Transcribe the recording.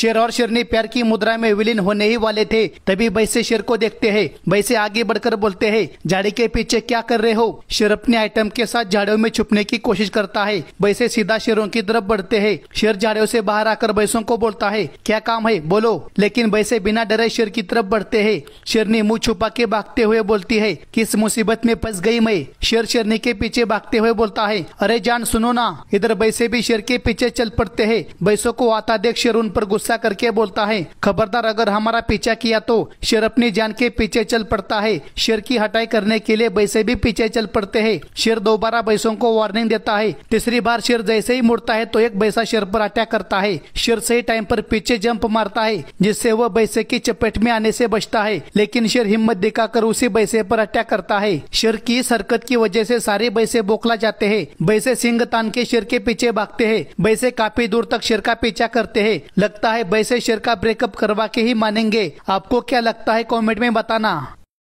शेर और शेरनी प्यार की मुद्रा में विलीन होने ही वाले थे तभी बैसे शेर को देखते हैं बैसे आगे बढ़कर बोलते हैं झाड़ी के पीछे क्या कर रहे हो शेर अपने आइटम के साथ झाड़ियों में छुपने की कोशिश करता है बैसे सीधा शेरों की तरफ बढ़ते है शेर झाड़ियों ऐसी बाहर आकर बैसों को बोलता है क्या काम है बोलो लेकिन बैसे बिना डरे शेर की तरफ बढ़ते है शेरनी मुँह छुपा के भागते हुए बोलती है किस मुसीबत में फंस गई मैं शेर शेरनी के पीछे भागते हुए बोलता है अरे जान सुनो ना इधर बैसे भी शेर के पीछे चल पड़ते हैं बैसों को आता देख शेर उन पर गुस्सा गुस्सा करके बोलता है खबरदार अगर हमारा पीछा किया तो शेर अपनी जान के पीछे चल पड़ता है शेर की हटाई करने के लिए बैसे भी पीछे चल पड़ते हैं शेर दोबारा बैसों को वार्निंग देता है तीसरी बार शेर जैसे ही मुड़ता है तो एक बैसा शेर पर अटैक करता है शेर सही टाइम पर पीछे जंप मारता है जिससे वह बैसे की चपेट में आने से बचता है लेकिन शेर हिम्मत दिखाकर उसी बैसे पर अटैक करता है शेर की हरकत की वजह से सारे बैसे बोखला जाते हैं बैसे सिंह तान के शेर के पीछे भागते हैं बैसे काफी दूर तक शेर का पीछा करते हैं लगता है है वैसे शेर का ब्रेकअप करवा के ही मानेंगे आपको क्या लगता है कॉमेंट में बताना